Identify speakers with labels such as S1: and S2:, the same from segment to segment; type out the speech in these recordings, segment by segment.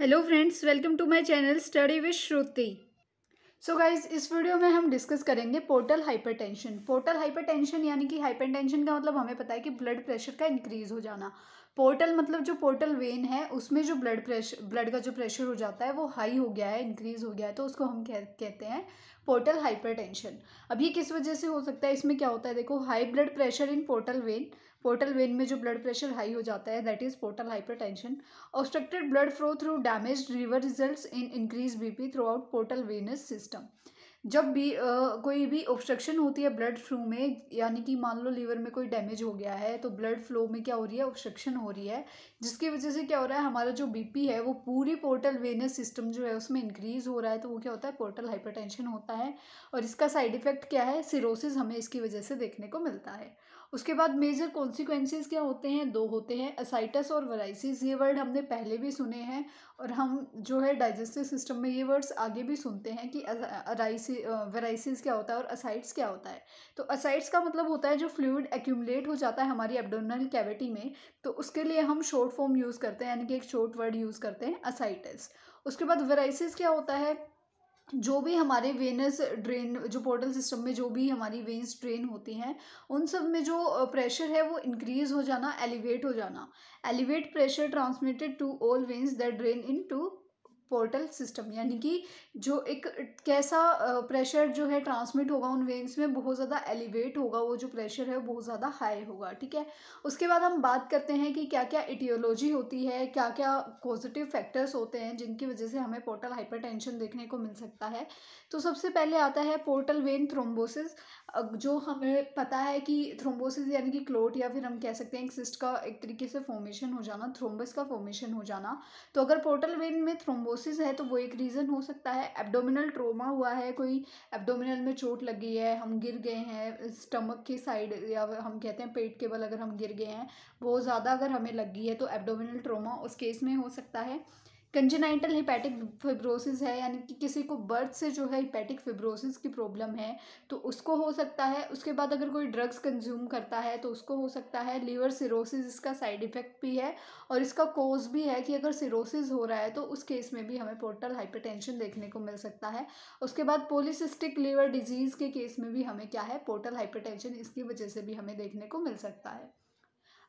S1: Hello friends welcome to my channel study with Shruti so so guys इस video में हम discuss करेंगे portal hypertension portal hypertension यानी कि हाइपरटेंशन का मतलब हमें पता है कि ब्लड प्रेशर का इंक्रीज हो जाना पोर्टल मतलब जो पोर्टल वेन है उसमें जो ब्लड प्रेशर ब्लड का जो प्रेशर हो जाता है वो हाई हो गया है इंक्रीज हो गया है तो उसको हम कह, कहते हैं पोर्टल हाइपरटेंशन अब ये किस वजह से हो सकता है इसमें क्या होता है देखो high blood pressure in portal vein portal vein में जो ब्लड प्रेशर हाई हो जाता है that is portal hypertension obstructed blood flow through damage liver result in increase BP throughout portal venous system system जब भी आ, कोई भी obstruction होती है ब्लड फ्लो में यानी कि मान लो लीवर में कोई डैमेज हो गया है तो ब्लड फ्लो में क्या हो रही है ऑब्स्ट्रक्शन हो रही है जिसकी वजह से क्या हो रहा है हमारा जो बीपी है वो पूरी पोर्टल वेनस सिस्टम जो है उसमें इंक्रीज हो रहा है तो वो क्या होता है पोर्टल हाइपरटेंशन होता है और इसका साइड इफेक्ट क्या है सिरोसिस हमें इसकी वजह से देखने को मिलता है उसके बाद मेजर कॉन्सिक्वेंसेस क्या होते हैं दो होते हैं असाइटस और वराइसिस ये वर्ड हमने पहले भी सुने हैं और हम जो है डाइजेस्टिव सिस्टम में ये वर्ड्स आगे भी सुनते हैं कि अराइसी क्या होता है और असाइट्स क्या होता है तो असाइट्स का मतलब होता है जो फ्लूड एक्यूमलेट हो जाता है हमारी एबडोनल कैविटी में तो उसके लिए हम शॉर्ट फॉर्म यूज़ करते हैं यानी कि एक शॉर्ट वर्ड यूज़ करते हैं असाइटस उसके बाद वराइसिस क्या होता है जो भी हमारे वेनस ड्रेन जो पोर्टल सिस्टम में जो भी हमारी वेन्स ड्रेन होती हैं उन सब में जो प्रेशर है वो इंक्रीज हो जाना एलिवेट हो जाना elevate pressure transmitted to all veins that drain into portal system hmm. यानी कि जो एक कैसा प्रेशर जो है ट्रांसमिट होगा उन वेन्स में बहुत ज़्यादा एलिवेट होगा वो जो प्रेशर है वो बहुत ज़्यादा हाई होगा ठीक है उसके बाद हम बात करते हैं कि क्या क्या इटियोलॉजी होती है क्या क्या पॉजिटिव फैक्टर्स होते हैं जिनकी वजह से हमें पोर्टल हाइपर देखने को मिल सकता है तो सबसे पहले आता है पोर्टल वेन थ्रोम्बोसिस जो हमें पता है कि थ्रोम्बोसिस यानी कि क्लोट या फिर हम कह सकते हैं सिस्ट का एक तरीके से फॉर्मेशन हो जाना थ्रोम्बस का फॉर्मेशन हो जाना तो अगर पोर्टल वेन में थ्रोम्बोस सिरोसिस है तो वो एक रीज़न हो सकता है एब्डोमिनल ट्रोमा हुआ है कोई एब्डोमिनल में चोट लगी है हम गिर गए हैं स्टमक के साइड या हम कहते हैं पेट के बल अगर हम गिर गए हैं बहुत ज़्यादा अगर हमें लगी है तो एब्डोमिनल ट्रोमा उस केस में हो सकता है कंजेनाइटल हिपैटिक फिब्रोसिस है यानी कि किसी को बर्थ से जो है हिपैटिक फिब्रोसिस की प्रॉब्लम है तो उसको हो सकता है उसके बाद अगर कोई ड्रग्स कंज्यूम करता है तो उसको हो सकता है लीवर सिरोसिस इसका साइड इफेक्ट भी है और इसका कोज भी है कि अगर सिरोसिस हो रहा है तो उस केस में भी हमें पोर्टल हाइपर देखने को मिल सकता है उसके बाद पोलिसिस्टिक लीवर डिजीज़ के केस में भी हमें क्या है पोर्टल हाइपर इसकी वजह से भी हमें देखने को मिल सकता है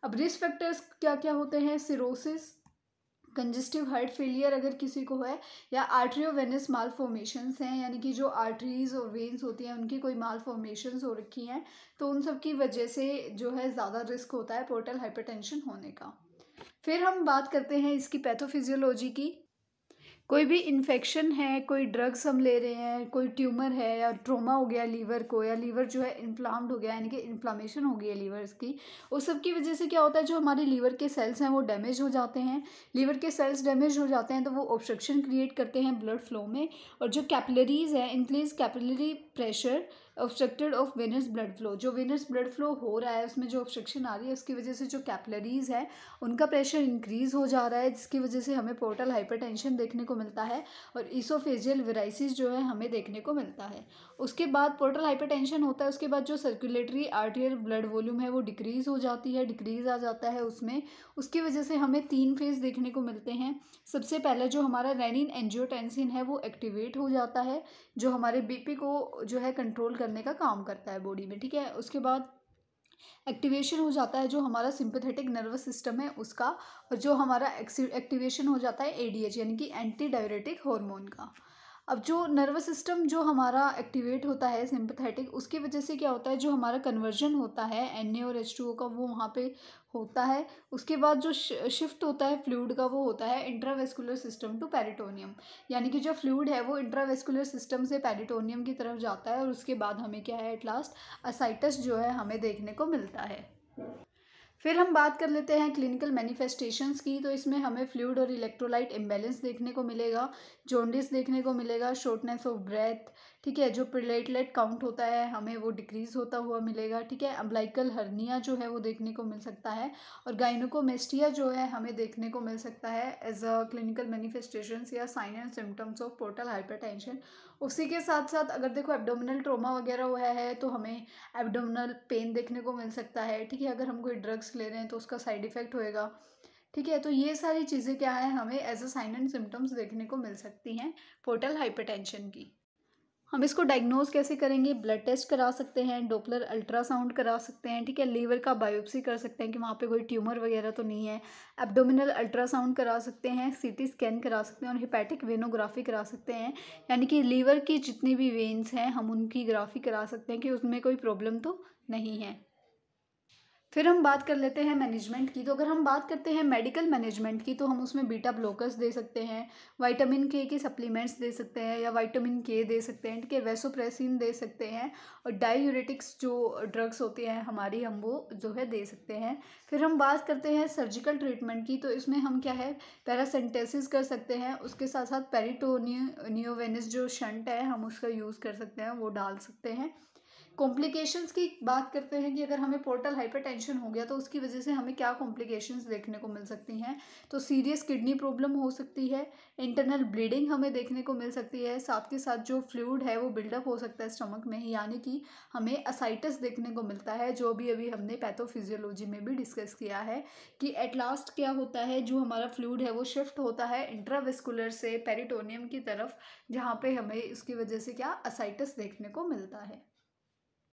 S1: अब रिस्क फैक्टर्स क्या क्या होते हैं सिरोसिस कंजेस्टिव हार्ट फेलियर अगर किसी को है या आर्ट्रियो वेनस माल फॉर्मेशंस हैं यानी कि जो आर्टरीज और वेन्स होती हैं उनकी कोई माल फॉर्मेशंस हो रखी हैं तो उन सब की वजह से जो है ज़्यादा रिस्क होता है पोर्टल हाइपरटेंशन होने का फिर हम बात करते हैं इसकी पैथोफिजियोलॉजी की कोई भी इन्फेक्शन है कोई ड्रग्स हम ले रहे हैं कोई ट्यूमर है या ट्रोमा हो गया लीवर को या लीवर जो है इन्फ्लाम्ड हो गया यानी कि इन्फ्लामेशन हो गई है लीवर की उस सब की वजह से क्या होता है जो हमारे लीवर के सेल्स हैं वो डैमेज हो जाते हैं लीवर के सेल्स डैमेज हो जाते हैं तो वो ऑब्स्ट्रक्शन क्रिएट करते हैं ब्लड फ्लो में और जो कैपिलरीज हैं increase capillary pressure obstructed of venous blood flow जो वेनस ब्लड फ्लो हो रहा है उसमें जो ऑब्स्ट्रक्शन आ रही है उसकी वजह से जो कैपलरीज है उनका प्रेशर इंक्रीज़ हो जा रहा है जिसकी वजह से हमें पोर्टल हाइपरटेंशन देखने को मिलता है और इसोफेजियल वेराइसिस जो है हमें देखने को मिलता है उसके बाद पोर्टल हाइपरटेंशन होता है उसके बाद जो सर्कुलेटरी आर्टियल ब्लड वॉल्यूम है वो डिक्रीज़ हो जाती है डिक्रीज़ आ जाता है उसमें उसकी वजह से हमें तीन फेज़ देखने को मिलते हैं सबसे पहले जो हमारा रेनिन एनजियोटेंसिन है वो एक्टिवेट हो जाता है जो हमारे बीपी को जो है कंट्रोल करने का काम करता है बॉडी में ठीक है उसके बाद एक्टिवेशन हो जाता है जो हमारा सिंपथेटिक नर्वस सिस्टम है उसका और जो हमारा एक्टिवेशन हो जाता है एडीएच यानी कि एंटी डायरेटिक हॉर्मोन का अब जो नर्वस सिस्टम जो हमारा एक्टिवेट होता है सिंपथेटिक उसकी वजह से क्या होता है जो हमारा कन्वर्जन होता है एन और एच टू ओ का वो वहाँ पे होता है उसके बाद जो शिफ्ट होता है फ्लूड का वो होता है इंट्रावेस्कुलर सिस्टम टू पैरिटोनियम यानी कि जो फ्लूड है वो इंट्रावेस्कुलर सिस्टम से पेरिटोनियम की तरफ जाता है और उसके बाद हमें क्या है एट लास्ट असाइटस जो है हमें देखने को मिलता है फिर हम बात कर लेते हैं क्लिनिकल मैनिफेस्टेशंस की तो इसमें हमें फ्लूड और इलेक्ट्रोलाइट इम्बेलेंस देखने को मिलेगा जोंडिस देखने को मिलेगा शॉर्टनेस ऑफ ब्रेथ ठीक है जो प्लेटलेट काउंट होता है हमें वो डिक्रीज़ होता हुआ मिलेगा ठीक है अम्बलाइकल हर्निया जो है वो देखने को मिल सकता है और गाइनोकोमेस्टिया जो है हमें देखने को मिल सकता है एज अ क्लिनिकल मैनिफेस्टेशन या sign and symptoms of portal hyper उसी के साथ साथ अगर देखो एबडोमिनल ट्रोमा वगैरह हुआ है तो हमें एबडोमिनल पेन देखने को मिल सकता है ठीक है अगर हम कोई ड्रग्स ले रहे हैं तो उसका साइड इफ़ेक्ट होएगा ठीक है तो ये सारी चीज़ें क्या है हमें as a sign and symptoms देखने को मिल सकती हैं पोर्टल हाइपरटेंशन की हम इसको डायग्नोज कैसे करेंगे ब्लड टेस्ट करा सकते हैं डोपलर अल्ट्रासाउंड करा सकते हैं ठीक है लीवर का बायोप्सी कर सकते हैं कि वहाँ पे कोई ट्यूमर वगैरह तो नहीं है एब्डोमिनल अल्ट्रासाउंड करा सकते हैं सीटी स्कैन करा सकते हैं और हिपैटिक वेनोग्राफी करा सकते हैं यानी कि लीवर की जितनी भी वेन्स हैं हम उनकी ग्राफी करा सकते हैं कि उसमें कोई प्रॉब्लम तो नहीं है फिर हम बात कर लेते हैं मैनेजमेंट की तो अगर हम बात करते हैं मेडिकल मैनेजमेंट की तो हम उसमें बीटा ब्लॉकर्स दे सकते हैं वाइटामिन के के सप्लीमेंट्स दे सकते हैं या वाइटामिन के दे सकते हैं के वेसोप्रेसिन दे सकते हैं और डायूरेटिक्स जो ड्रग्स होते हैं हमारी हम वो जो है दे सकते हैं फिर हम बात करते हैं सर्जिकल ट्रीटमेंट की तो इसमें हम क्या है पैरासेंटेसिस कर सकते हैं उसके साथ साथ पेरिटोनियो नियोवेनिस जो शंट है हम उसका यूज़ कर सकते हैं वो डाल सकते हैं कॉम्प्लिकेशंस की बात करते हैं कि अगर हमें पोर्टल हाइपरटेंशन हो गया तो उसकी वजह से हमें क्या कॉम्प्लिकेशंस देखने को मिल सकती हैं तो सीरियस किडनी प्रॉब्लम हो सकती है इंटरनल ब्लीडिंग हमें देखने को मिल सकती है साथ के साथ जो फ्लूड है वो बिल्डअप हो सकता है स्टमक में यानी कि हमें असाइटस देखने को मिलता है जो भी अभी हमने पैथोफिजियोलॉजी में भी डिस्कस किया है कि एट लास्ट क्या होता है जो हमारा फ्लूड है वो शिफ्ट होता है इंट्रावेस्कुलर से पेरिटोनियम की तरफ जहाँ पर हमें उसकी वजह से क्या असाइटस देखने को मिलता है